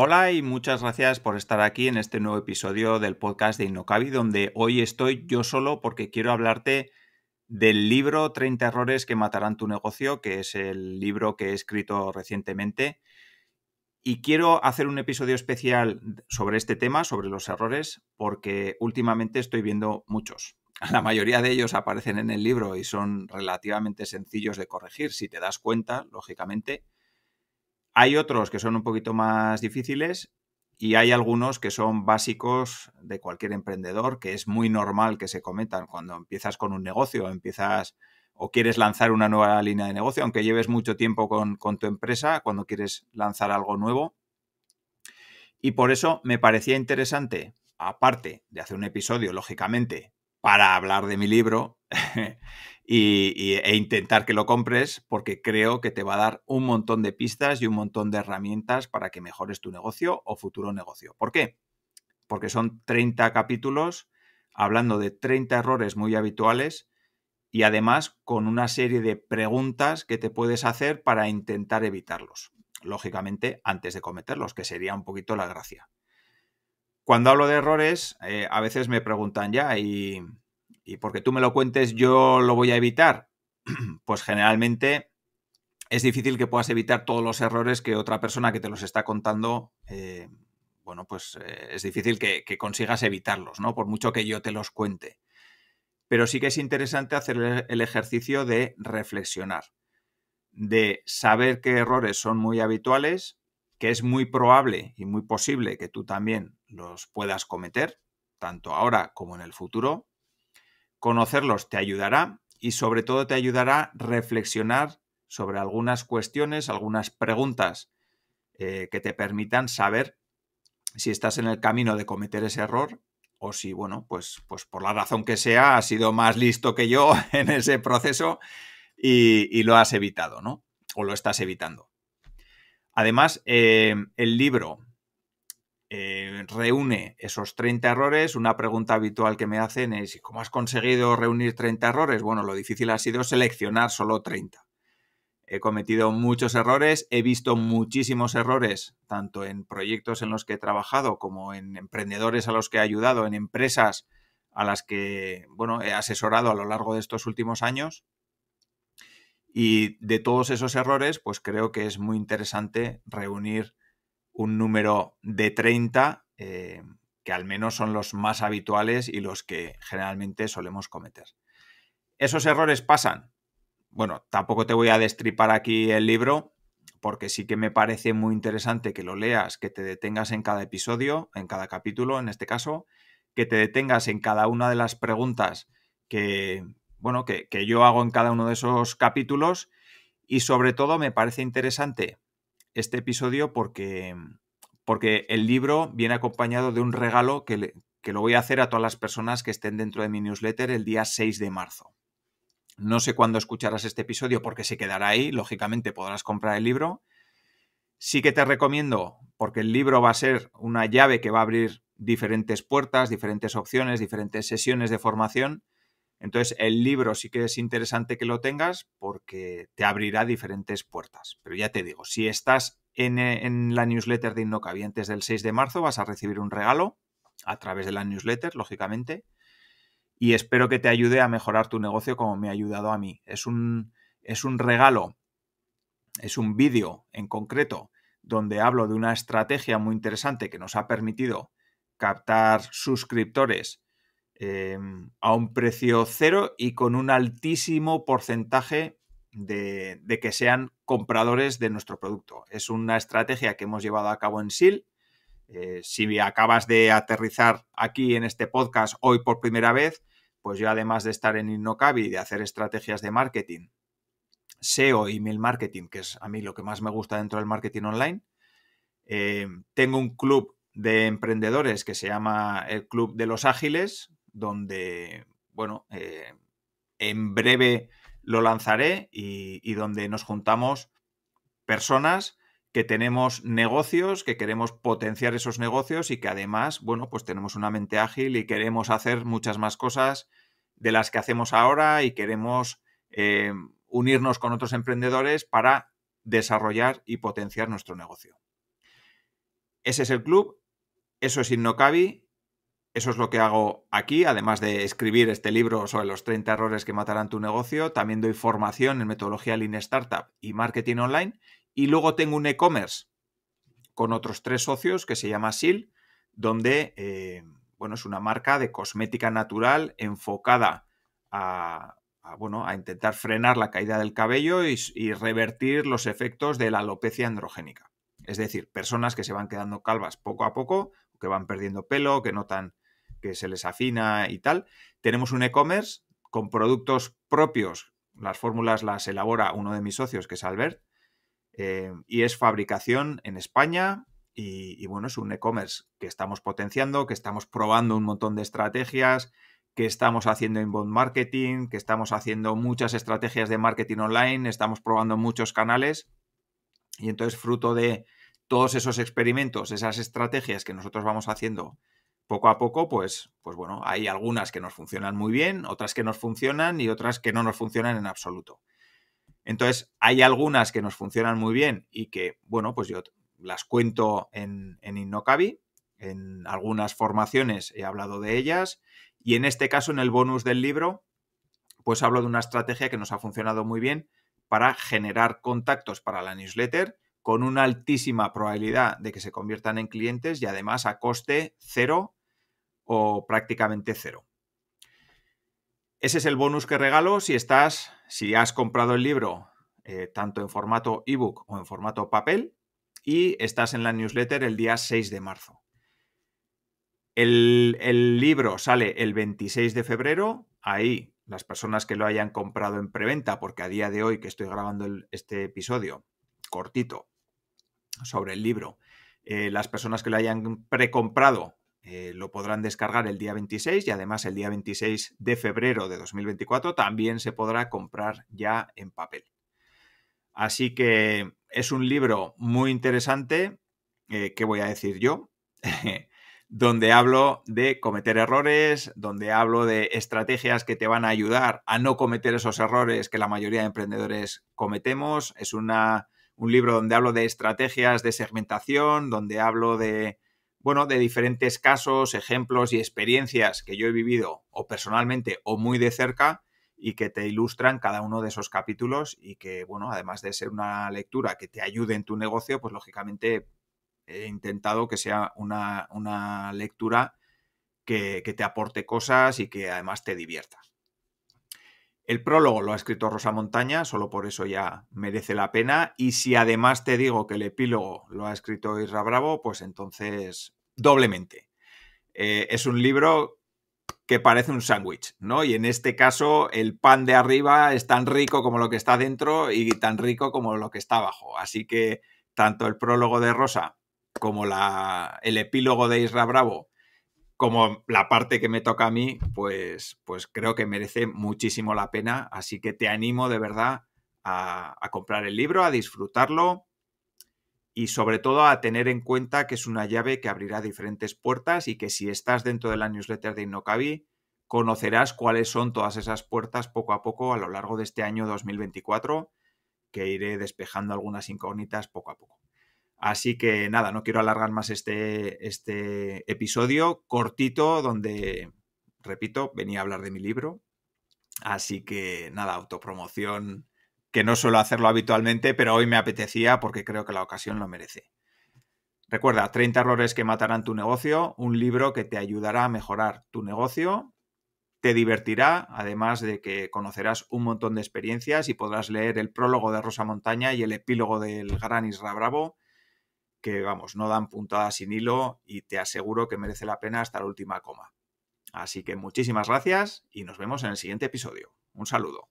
Hola y muchas gracias por estar aquí en este nuevo episodio del podcast de Innocabi, donde hoy estoy yo solo porque quiero hablarte del libro 30 errores que matarán tu negocio, que es el libro que he escrito recientemente. Y quiero hacer un episodio especial sobre este tema, sobre los errores, porque últimamente estoy viendo muchos. La mayoría de ellos aparecen en el libro y son relativamente sencillos de corregir, si te das cuenta, lógicamente hay otros que son un poquito más difíciles y hay algunos que son básicos de cualquier emprendedor, que es muy normal que se cometan cuando empiezas con un negocio, empiezas o quieres lanzar una nueva línea de negocio, aunque lleves mucho tiempo con tu empresa, cuando quieres lanzar algo nuevo. Y por eso me parecía interesante, aparte de hacer un episodio, lógicamente, para hablar de mi libro y, e intentar que lo compres porque creo que te va a dar un montón de pistas y un montón de herramientas para que mejores tu negocio o futuro negocio. ¿Por qué? Porque son 30 capítulos hablando de 30 errores muy habituales y además con una serie de preguntas que te puedes hacer para intentar evitarlos, lógicamente antes de cometerlos, que sería un poquito la gracia cuando hablo de errores, eh, a veces me preguntan ya, y, porque tú me lo cuentes, yo lo voy a evitar. Pues generalmente es difícil que puedas evitar todos los errores que otra persona que te los está contando, eh, bueno, pues eh, es difícil que, que, consigas evitarlos, ¿no? Por mucho que yo te los cuente. Pero sí que es interesante hacer el ejercicio de reflexionar, de saber qué errores son muy habituales, que es muy probable y muy posible que tú también los puedas cometer, tanto ahora como en el futuro. Conocerlos te ayudará y sobre todo te ayudará a reflexionar sobre algunas cuestiones, algunas preguntas eh, que te permitan saber si estás en el camino de cometer ese error o si, bueno, pues, pues por la razón que sea, has sido más listo que yo en ese proceso y, lo has evitado, ¿no? O lo estás evitando. Además, eh, el libro eh, reúne esos 30 errores. Una pregunta habitual que me hacen es, ¿cómo has conseguido reunir 30 errores? Bueno, lo difícil ha sido seleccionar solo 30. He cometido muchos errores, he visto muchísimos errores, tanto en proyectos en los que he trabajado como en emprendedores a los que he ayudado, en empresas a las que, bueno, he asesorado a lo largo de estos últimos años. Y de todos esos errores, pues creo que es muy interesante reunir un número de 30, eh, que al menos son los más habituales y los que generalmente solemos cometer. ¿Esos errores pasan? Bueno, tampoco te voy a destripar aquí el libro, porque sí que me parece muy interesante que lo leas, que te detengas en cada episodio, en cada capítulo en este caso, que te detengas en cada una de las preguntas que, bueno, que, que yo hago en cada uno de esos capítulos y sobre todo me parece interesante este episodio porque, porque el libro viene acompañado de un regalo que, que lo voy a hacer a todas las personas que estén dentro de mi newsletter el día 6 de marzo. No sé cuándo escucharás este episodio porque se quedará ahí, lógicamente podrás comprar el libro. Sí que te recomiendo, porque el libro va a ser una llave que va a abrir diferentes puertas, diferentes opciones, diferentes sesiones de formación, entonces, el libro sí que es interesante que lo tengas porque te abrirá diferentes puertas. Pero ya te digo, si estás en, eh, la newsletter de cabientes del 6 de marzo, vas a recibir un regalo a través de la newsletter, lógicamente. Y espero que te ayude a mejorar tu negocio como me ha ayudado a mí. Es un, es un regalo, es un vídeo en concreto donde hablo de una estrategia muy interesante que nos ha permitido captar suscriptores Em, a un precio cero y con un altísimo porcentaje de, que sean compradores de nuestro producto. Es una estrategia que hemos llevado a cabo en SIL. Eh, si acabas de aterrizar aquí en este podcast hoy por primera vez, pues yo además de estar en Innocabi y de hacer estrategias de marketing, SEO y email marketing, que es a mí lo que más me gusta dentro del marketing online, eh, tengo un club de emprendedores que se llama el Club de los Ágiles, donde, bueno, eh, en breve lo lanzaré y, donde nos juntamos personas que tenemos negocios, que queremos potenciar esos negocios y que además, bueno, pues tenemos una mente ágil y queremos hacer muchas más cosas de las que hacemos ahora y queremos eh, unirnos con otros emprendedores para desarrollar y potenciar nuestro negocio. Ese es el club, eso es Innocabi eso es lo que hago aquí, además de escribir este libro sobre los 30 errores que matarán tu negocio, también doy formación en metodología Lean Startup y marketing online, y luego tengo un e-commerce con otros tres socios que se llama SIL, donde eh, bueno, es una marca de cosmética natural enfocada a, bueno, a intentar frenar la caída del cabello y, y revertir los efectos de la alopecia androgénica. Es decir, personas que se van quedando calvas poco a poco, que van perdiendo pelo, que notan que se les afina y tal. Tenemos un e-commerce con productos propios. Las fórmulas las elabora uno de mis socios, que es Albert, eh, y es fabricación en España. Y, y bueno, es un e-commerce que estamos potenciando, que estamos probando un montón de estrategias, que estamos haciendo inbound marketing, que estamos haciendo muchas estrategias de marketing online, estamos probando muchos canales. Y entonces, fruto de todos esos experimentos, esas estrategias que nosotros vamos haciendo poco a poco, pues, pues bueno, hay algunas que nos funcionan muy bien, otras que nos funcionan y otras que no nos funcionan en absoluto. Entonces, hay algunas que nos funcionan muy bien y que, bueno, pues yo las cuento en, en Innocabi, en algunas formaciones he hablado de ellas y en este caso, en el bonus del libro, pues hablo de una estrategia que nos ha funcionado muy bien para generar contactos para la newsletter con una altísima probabilidad de que se conviertan en clientes y además a coste cero o prácticamente cero. Ese es el bonus que regalo si estás, si has comprado el libro eh, tanto en formato ebook o en formato papel y estás en la newsletter el día 6 de marzo. El, libro sale el 26 de febrero, ahí las personas que lo hayan comprado en preventa, porque a día de hoy que estoy grabando este episodio cortito sobre el libro, eh, las personas que lo hayan precomprado eh, lo podrán descargar el día 26 y además el día 26 de febrero de 2024 también se podrá comprar ya en papel. Así que es un libro muy interesante, eh, ¿qué voy a decir yo? donde hablo de cometer errores, donde hablo de estrategias que te van a ayudar a no cometer esos errores que la mayoría de emprendedores cometemos. Es una, un libro donde hablo de estrategias de segmentación, donde hablo de bueno, de diferentes casos, ejemplos y experiencias que yo he vivido o personalmente o muy de cerca y que te ilustran cada uno de esos capítulos y que, bueno, además de ser una lectura que te ayude en tu negocio, pues lógicamente he intentado que sea una, lectura que, que te aporte cosas y que además te divierta. El prólogo lo ha escrito Rosa Montaña, solo por eso ya merece la pena. Y si además te digo que el epílogo lo ha escrito Isra Bravo, pues entonces doblemente. Eh, es un libro que parece un sándwich, ¿no? Y en este caso el pan de arriba es tan rico como lo que está dentro y tan rico como lo que está abajo. Así que tanto el prólogo de Rosa como el epílogo de Isra Bravo como la parte que me toca a mí, pues, pues creo que merece muchísimo la pena. Así que te animo de verdad a, comprar el libro, a disfrutarlo y sobre todo a tener en cuenta que es una llave que abrirá diferentes puertas y que si estás dentro de la newsletter de Innocabi, conocerás cuáles son todas esas puertas poco a poco a lo largo de este año 2024, que iré despejando algunas incógnitas poco a poco. Así que nada, no quiero alargar más este, este, episodio cortito donde, repito, venía a hablar de mi libro. Así que nada, autopromoción que no suelo hacerlo habitualmente, pero hoy me apetecía porque creo que la ocasión lo merece. Recuerda, 30 errores que matarán tu negocio, un libro que te ayudará a mejorar tu negocio, te divertirá, además de que conocerás un montón de experiencias y podrás leer el prólogo de Rosa Montaña y el epílogo del gran Isra Bravo que, vamos, no dan puntadas sin hilo y te aseguro que merece la pena hasta la última coma. Así que muchísimas gracias y nos vemos en el siguiente episodio. Un saludo.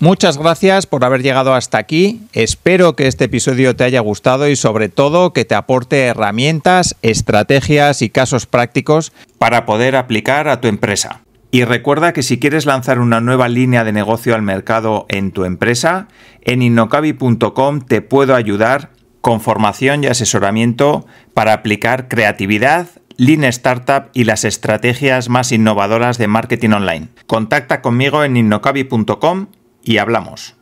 Muchas gracias por haber llegado hasta aquí. Espero que este episodio te haya gustado y sobre todo que te aporte herramientas, estrategias y casos prácticos para poder aplicar a tu empresa. Y recuerda que si quieres lanzar una nueva línea de negocio al mercado en tu empresa, en innocabi.com te puedo ayudar con formación y asesoramiento para aplicar creatividad, Lean Startup y las estrategias más innovadoras de marketing online. Contacta conmigo en innocabi.com y hablamos.